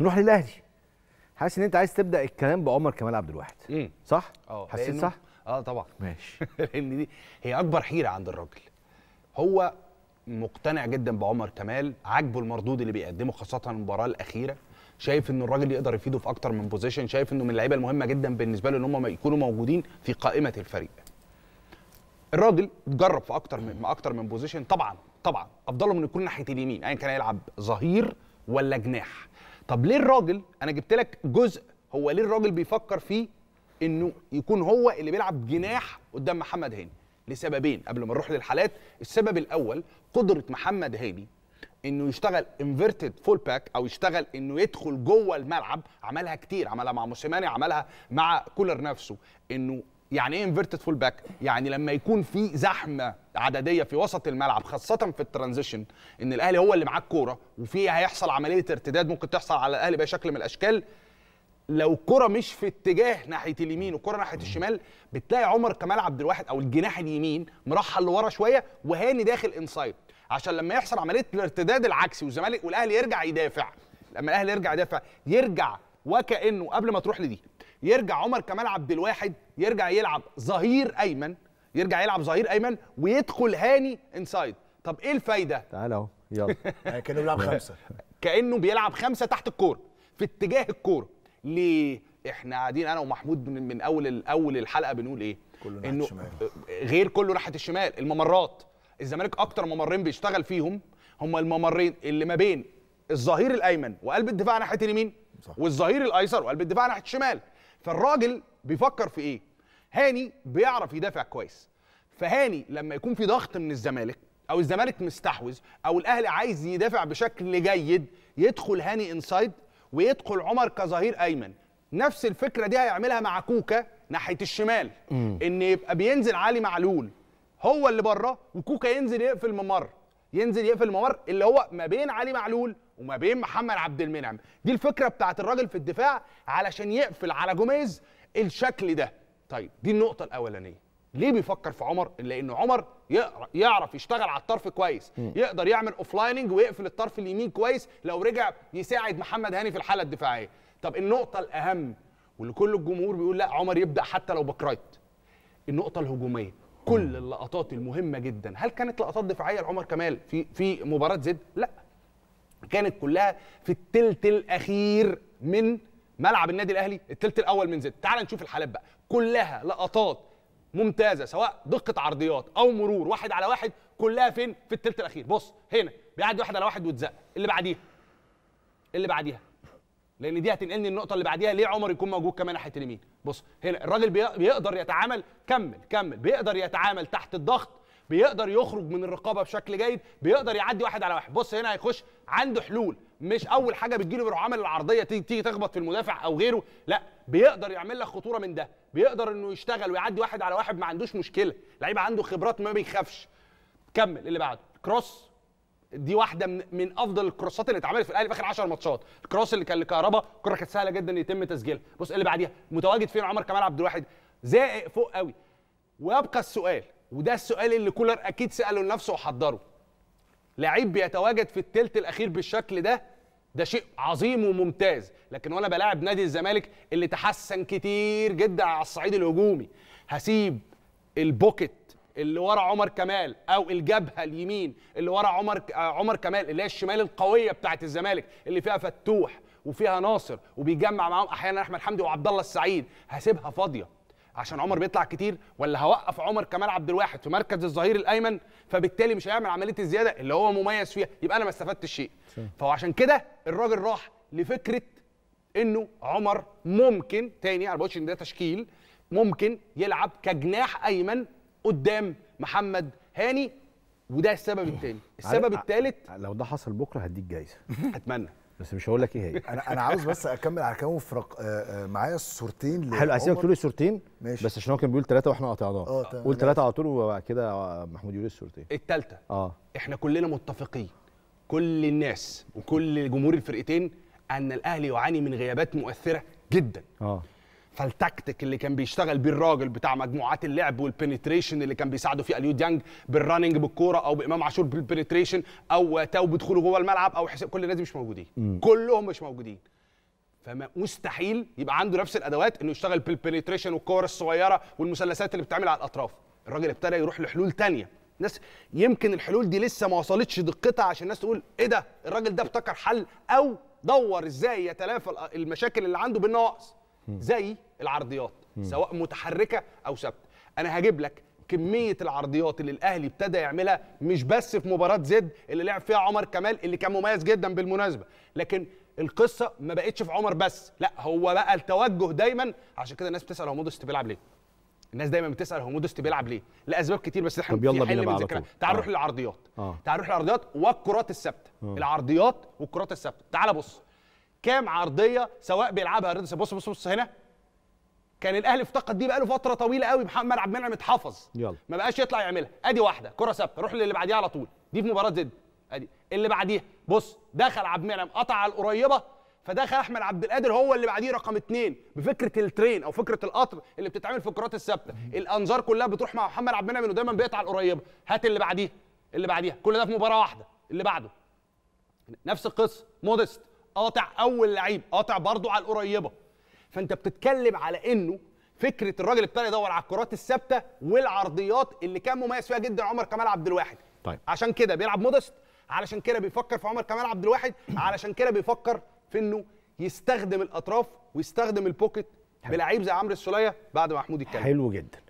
نروح للاهلي حاسس ان انت عايز تبدا الكلام بعمر كمال عبد الواحد صح اه حسيت صح اه طبعا ماشي لان دي هي اكبر حيره عند الراجل هو مقتنع جدا بعمر كمال عاجبه المردود اللي بيقدمه خاصه المباراه الاخيره شايف ان الراجل يقدر يفيده في اكتر من بوزيشن شايف انه من اللعيبه المهمه جدا بالنسبه له ان هم يكونوا موجودين في قائمه الفريق الراجل جرب في اكتر من اكتر من بوزيشن طبعا طبعا افضل من يكون ناحيه اليمين ايا يعني كان هيلعب ظهير ولا جناح طب ليه الراجل انا جبت لك جزء هو ليه الراجل بيفكر فيه انه يكون هو اللي بيلعب جناح قدام محمد هاني لسببين قبل ما نروح للحالات السبب الاول قدره محمد هاني انه يشتغل انفيرتد فول باك او يشتغل انه يدخل جوه الملعب عملها كتير عملها مع موسيماني عملها مع كولر نفسه انه يعني ايه انفيرتد فول باك يعني لما يكون في زحمه عدديه في وسط الملعب خاصه في الترانزيشن ان الاهلي هو اللي معاه الكوره وفي هيحصل عمليه ارتداد ممكن تحصل على الاهلي باي شكل من الاشكال لو الكره مش في اتجاه ناحيه اليمين وكره ناحيه الشمال بتلاقي عمر كمال عبد الواحد او الجناح اليمين مرحل لورا شويه وهاني داخل انسايد عشان لما يحصل عمليه الارتداد العكسي والزمالك والاهلي يرجع يدافع لما الاهلي يرجع يدافع يرجع وكانه قبل ما تروح لدي يرجع عمر كمال عبد الواحد يرجع يلعب ظهير ايمن يرجع يلعب ظهير ايمن ويدخل هاني انسايد طب ايه الفايده تعال اهو يلا آه، كانه بيلعب خمسه كانه بيلعب خمسه تحت الكوره في اتجاه الكوره ليه احنا قاعدين انا ومحمود من, من اول اول الحلقه بنقول ايه كله انه آه، غير كله ناحيه الشمال الممرات الزمالك اكتر ممرين بيشتغل فيهم هم الممرين اللي ما بين الظهير الايمن وقلب الدفاع ناحيه اليمين والظهير الايسر وقلب الدفاع ناحيه الشمال فالراجل بيفكر في ايه هاني بيعرف يدافع كويس فهاني لما يكون في ضغط من الزمالك او الزمالك مستحوذ او الاهلي عايز يدافع بشكل جيد يدخل هاني انسايد ويدخل عمر كظهير ايمن نفس الفكره دي هيعملها مع كوكا ناحيه الشمال م. ان يبقى بينزل علي معلول هو اللي بره وكوكا ينزل يقفل ممر ينزل يقفل ممر اللي هو ما بين علي معلول وما بين محمد عبد المنعم دي الفكره بتاعت الراجل في الدفاع علشان يقفل على جوميز الشكل ده طيب دي النقطه الاولانيه ليه بيفكر في عمر لان عمر يعرف يشتغل على الطرف كويس م. يقدر يعمل اوف لايننج ويقفل الطرف اليمين كويس لو رجع يساعد محمد هاني في الحاله الدفاعيه طب النقطه الاهم واللي كل الجمهور بيقول لا عمر يبدا حتى لو بكرايت النقطه الهجوميه كل اللقطات المهمه جدا هل كانت لقطات دفاعيه لعمر كمال في في مباراه زد لا كانت كلها في التلت الاخير من ملعب النادي الاهلي التلت الاول من زد تعال نشوف الحالات بقى كلها لقطات ممتازه سواء دقه عرضيات او مرور واحد على واحد كلها فين في التلت الاخير بص هنا بيعدي واحد على واحد واتزق اللي بعديها اللي بعديها لان دي هتنقلني النقطه اللي بعديها ليه عمر يكون موجود كمان ناحيه اليمين بص هنا الراجل بيقدر يتعامل كمل كمل بيقدر يتعامل تحت الضغط بيقدر يخرج من الرقابه بشكل جيد بيقدر يعدي واحد على واحد بص هنا هيخش عنده حلول مش اول حاجه بتجيله بيروح عامل العرضيه تيجي تيجي تخبط في المدافع او غيره لا بيقدر يعمل لك خطوره من ده بيقدر انه يشتغل ويعدي واحد على واحد ما عندوش مشكله لعيب عنده خبرات ما بيخافش كمل اللي بعده كروس دي واحده من, من افضل الكروسات اللي اتعملت في الاهلي في اخر 10 ماتشات الكروس اللي كان لكهربا الكره كانت سهله جدا يتم تسجيلها بص اللي بعديها متواجد فين عمر كمال عبد الواحد زائق فوق قوي ويبقى السؤال وده السؤال اللي كولر اكيد ساله لنفسه وحضره لعيب بيتواجد في الثلث الاخير بالشكل ده ده شيء عظيم وممتاز لكن وانا بلاعب نادي الزمالك اللي تحسن كتير جدا على الصعيد الهجومي هسيب البوكيت اللي ورا عمر كمال او الجبهه اليمين اللي ورا عمر آه، عمر كمال اللي هي الشمال القويه بتاعه الزمالك اللي فيها فتوح وفيها ناصر وبيجمع معاهم احيانا احمد حمدي وعبد الله السعيد هسيبها فاضيه عشان عمر بيطلع كتير ولا هوقف عمر كمال عبد الواحد في مركز الظهير الايمن فبالتالي مش هيعمل عمليه الزياده اللي هو مميز فيها يبقى انا ما استفدتش شيء فهو عشان كده الراجل راح لفكره انه عمر ممكن تاني انا بقولش ان ده تشكيل ممكن يلعب كجناح ايمن قدام محمد هاني وده السبب الثاني السبب الثالث لو ده حصل بكره هديك جايزه اتمنى بس مش هقول لك ايه هي انا انا عاوز بس اكمل على كلامه في رق... آه، آه، معايا الصورتين حلو هسيبك تقول الصورتين ماشي بس عشان هو كان بيقول ثلاثه واحنا قطعناه اه قول ثلاثه على طول وبعد كده محمود يقول الصورتين الثالثه اه احنا كلنا متفقين كل الناس وكل جمهور الفرقتين ان الاهلي يعاني من غيابات مؤثره جدا اه فالتكتيك اللي كان بيشتغل بيه الراجل بتاع مجموعات اللعب والبنتريشن اللي كان بيساعده فيه اليو ديانج بالرننج بالكوره او بامام عاشور بالبنتريشن او تاو بدخوله جوه الملعب او حساب كل الناس مش موجودين م. كلهم مش موجودين فمستحيل يبقى عنده نفس الادوات انه يشتغل بالبنتريشن والكور الصغيره والمثلثات اللي بتتعمل على الاطراف الراجل ابتدى يروح لحلول تانية ناس يمكن الحلول دي لسه ما وصلتش دقتها عشان الناس تقول ايه ده الراجل ده ابتكر حل او دور ازاي يتلافى المشاكل اللي عنده بالنواقص زي العرضيات سواء متحركه او ثابته انا هجيب لك كميه العرضيات اللي الاهلي ابتدى يعملها مش بس في مباراه زد اللي لعب فيها عمر كمال اللي كان مميز جدا بالمناسبه لكن القصه ما بقتش في عمر بس لا هو بقى التوجه دايما عشان كده الناس بتسال هو مودست بيلعب ليه الناس دايما بتسال هو مودست بيلعب ليه لاسباب كتير بس احنا يلا بينا بقى تعال آه. نروح للعرضيات آه. تعال نروح للعرضيات والكرات الثابته آه. العرضيات والكرات الثابته تعال بص كام عرضيه سواء بيلعبها رضا بص بص بص هنا كان الاهلي افتقد دي بقاله فتره طويله قوي محمد عبد المنعم اتحفظ يلا ما بقاش يطلع يعملها ادي واحده كره ثابته روح للي بعديها على طول دي في مباراه زد ادي اللي بعديها بص دخل عبد المنعم قطع على القريبه فدخل احمد عبد القادر هو اللي بعديه رقم اثنين بفكره الترين او فكره القطر اللي بتتعمل في الكرات الثابته الانظار كلها بتروح مع محمد عبد المنعم انه دايما بيقطع القريبه هات اللي بعديها اللي بعديها كل ده في مباراه واحده اللي بعده نفس القصه مودست قاطع اول لعيب قاطع برضه على القريبه فانت بتتكلم على انه فكره الراجل ابتدى يدور على الكرات الثابته والعرضيات اللي كان مميز فيها جدا عمر كمال عبد الواحد طيب عشان كده بيلعب مودست علشان كده بيفكر في عمر كمال عبد الواحد علشان كده بيفكر في انه يستخدم الاطراف ويستخدم البوكيت بلعيب زي عمرو السوليه بعد محمود الكلب حلو جدا